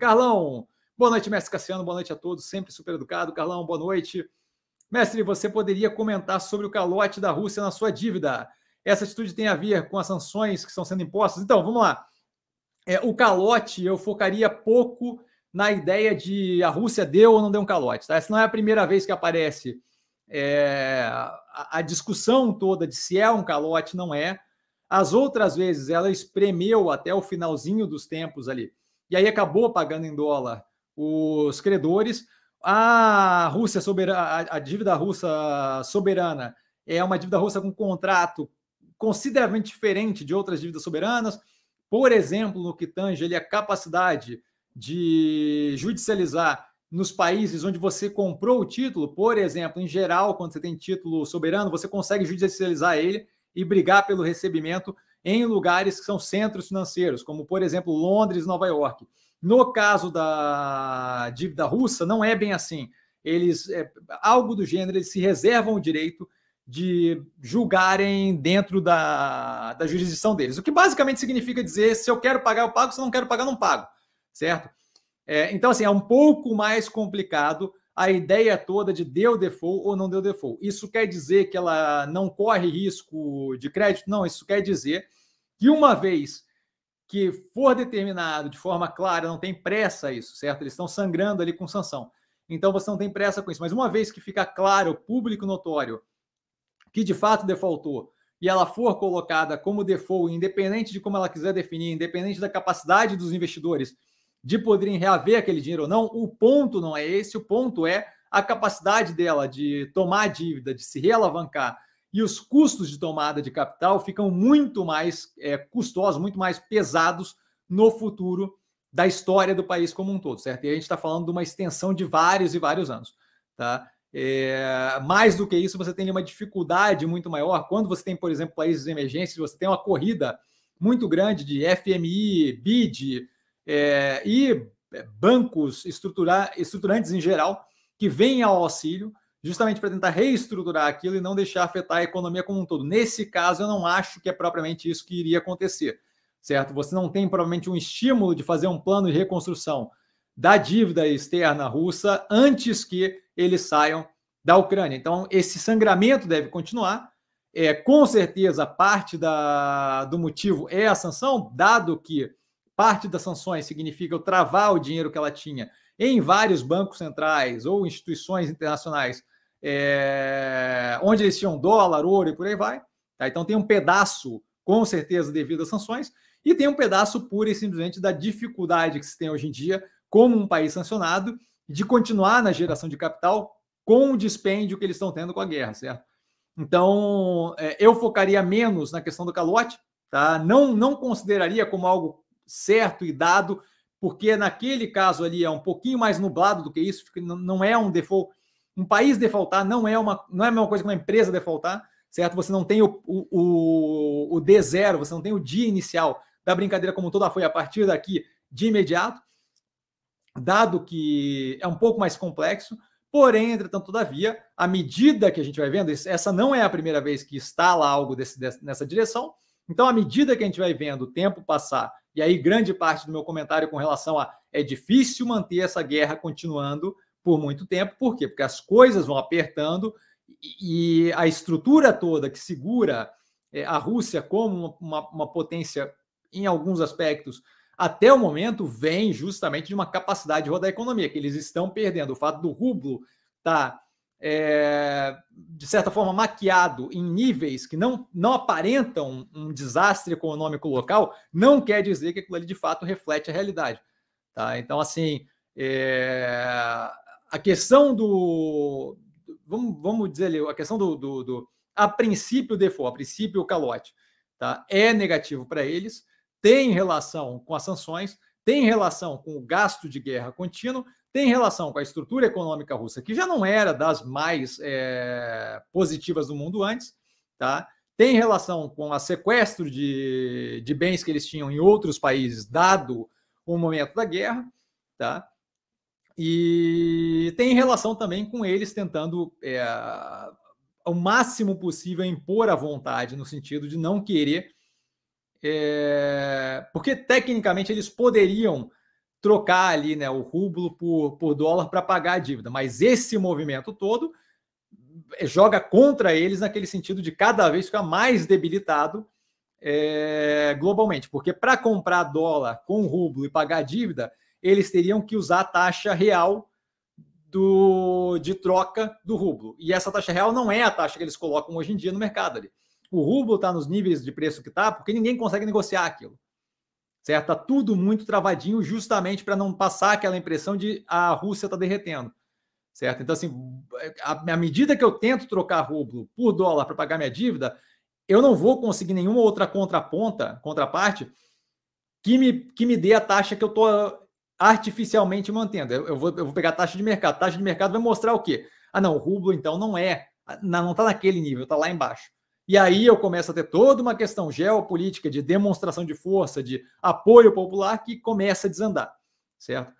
Carlão, boa noite, mestre Cassiano, boa noite a todos, sempre super educado. Carlão, boa noite. Mestre, você poderia comentar sobre o calote da Rússia na sua dívida? Essa atitude tem a ver com as sanções que estão sendo impostas? Então, vamos lá. É, o calote, eu focaria pouco na ideia de a Rússia deu ou não deu um calote. Tá? Essa não é a primeira vez que aparece é, a, a discussão toda de se é um calote, não é. As outras vezes ela espremeu até o finalzinho dos tempos ali e aí acabou pagando em dólar os credores. A Rússia soberana, a dívida russa soberana é uma dívida russa com contrato consideravelmente diferente de outras dívidas soberanas. Por exemplo, no que tange ele a capacidade de judicializar nos países onde você comprou o título, por exemplo, em geral, quando você tem título soberano, você consegue judicializar ele e brigar pelo recebimento em lugares que são centros financeiros, como, por exemplo, Londres, Nova York. No caso da dívida russa, não é bem assim. Eles, é, algo do gênero, eles se reservam o direito de julgarem dentro da, da jurisdição deles. O que basicamente significa dizer se eu quero pagar, eu pago, se eu não quero pagar, não pago, certo? É, então, assim, é um pouco mais complicado a ideia toda de deu default ou não deu default. Isso quer dizer que ela não corre risco de crédito? Não, isso quer dizer que uma vez que for determinado de forma clara, não tem pressa isso, certo? Eles estão sangrando ali com sanção. Então você não tem pressa com isso. Mas uma vez que fica claro, público notório, que de fato defaultou e ela for colocada como default, independente de como ela quiser definir, independente da capacidade dos investidores de poderem reaver aquele dinheiro ou não. O ponto não é esse, o ponto é a capacidade dela de tomar dívida, de se realavancar e os custos de tomada de capital ficam muito mais é, custosos, muito mais pesados no futuro da história do país como um todo, certo? E a gente está falando de uma extensão de vários e vários anos, tá? É, mais do que isso, você tem uma dificuldade muito maior quando você tem, por exemplo, países emergentes, você tem uma corrida muito grande de FMI, BID, é, e é, bancos estruturar, estruturantes em geral que vêm ao auxílio justamente para tentar reestruturar aquilo e não deixar afetar a economia como um todo. Nesse caso, eu não acho que é propriamente isso que iria acontecer, certo? Você não tem provavelmente um estímulo de fazer um plano de reconstrução da dívida externa russa antes que eles saiam da Ucrânia. Então, esse sangramento deve continuar. É, com certeza, parte da, do motivo é a sanção, dado que Parte das sanções significa travar o dinheiro que ela tinha em vários bancos centrais ou instituições internacionais, é, onde eles tinham dólar, ouro e por aí vai. Tá? Então tem um pedaço, com certeza, devido às sanções, e tem um pedaço pura e simplesmente da dificuldade que se tem hoje em dia, como um país sancionado, de continuar na geração de capital com o dispêndio que eles estão tendo com a guerra, certo? Então, eh, eu focaria menos na questão do calote, tá? Não, não consideraria como algo certo e dado, porque naquele caso ali é um pouquinho mais nublado do que isso, não é um default. Um país defaultar não é, uma, não é a mesma coisa que uma empresa defaultar, certo? Você não tem o, o, o D0, você não tem o dia inicial da brincadeira como toda foi a partir daqui de imediato, dado que é um pouco mais complexo. Porém, entretanto, todavia, à medida que a gente vai vendo, essa não é a primeira vez que está lá algo desse, nessa direção. Então, à medida que a gente vai vendo o tempo passar e aí, grande parte do meu comentário com relação a é difícil manter essa guerra continuando por muito tempo. Por quê? Porque as coisas vão apertando e a estrutura toda que segura é, a Rússia como uma, uma potência, em alguns aspectos, até o momento, vem justamente de uma capacidade de rodar a economia, que eles estão perdendo. O fato do rublo estar. Tá é, de certa forma, maquiado em níveis que não, não aparentam um desastre econômico local, não quer dizer que aquilo ali de fato reflete a realidade. Tá? Então, assim, é, a questão do. Vamos, vamos dizer ali, a questão do, do, do A princípio, default, a princípio, o calote, tá? é negativo para eles, tem relação com as sanções, tem relação com o gasto de guerra contínuo tem relação com a estrutura econômica russa, que já não era das mais é, positivas do mundo antes, tá? tem relação com a sequestro de, de bens que eles tinham em outros países, dado o momento da guerra, tá? e tem relação também com eles tentando é, eh, ao máximo possível impor a vontade, no sentido de não querer. É, porque tecnicamente eles poderiam trocar ali né, o rublo por, por dólar para pagar a dívida. Mas esse movimento todo é, joga contra eles naquele sentido de cada vez ficar mais debilitado é, globalmente. Porque para comprar dólar com rublo e pagar a dívida, eles teriam que usar a taxa real do, de troca do rublo. E essa taxa real não é a taxa que eles colocam hoje em dia no mercado ali. O rublo está nos níveis de preço que está porque ninguém consegue negociar aquilo certo? Tá tudo muito travadinho, justamente para não passar aquela impressão de ah, a Rússia está derretendo, certo? Então, assim, à medida que eu tento trocar rublo por dólar para pagar minha dívida, eu não vou conseguir nenhuma outra contraponta, contraparte, que me, que me dê a taxa que eu estou artificialmente mantendo. Eu, eu, vou, eu vou pegar a taxa de mercado. A taxa de mercado vai mostrar o quê? Ah, não, o rublo, então, não é. Não está naquele nível, está lá embaixo. E aí eu começo a ter toda uma questão geopolítica de demonstração de força, de apoio popular que começa a desandar, certo?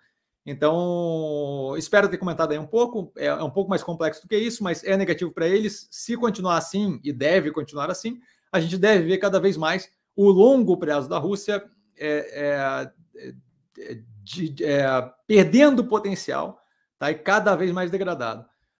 Então, espero ter comentado aí um pouco. É, é um pouco mais complexo do que isso, mas é negativo para eles. Se continuar assim, e deve continuar assim, a gente deve ver cada vez mais o longo prazo da Rússia é, é, é de, é, perdendo potencial tá? e cada vez mais degradado.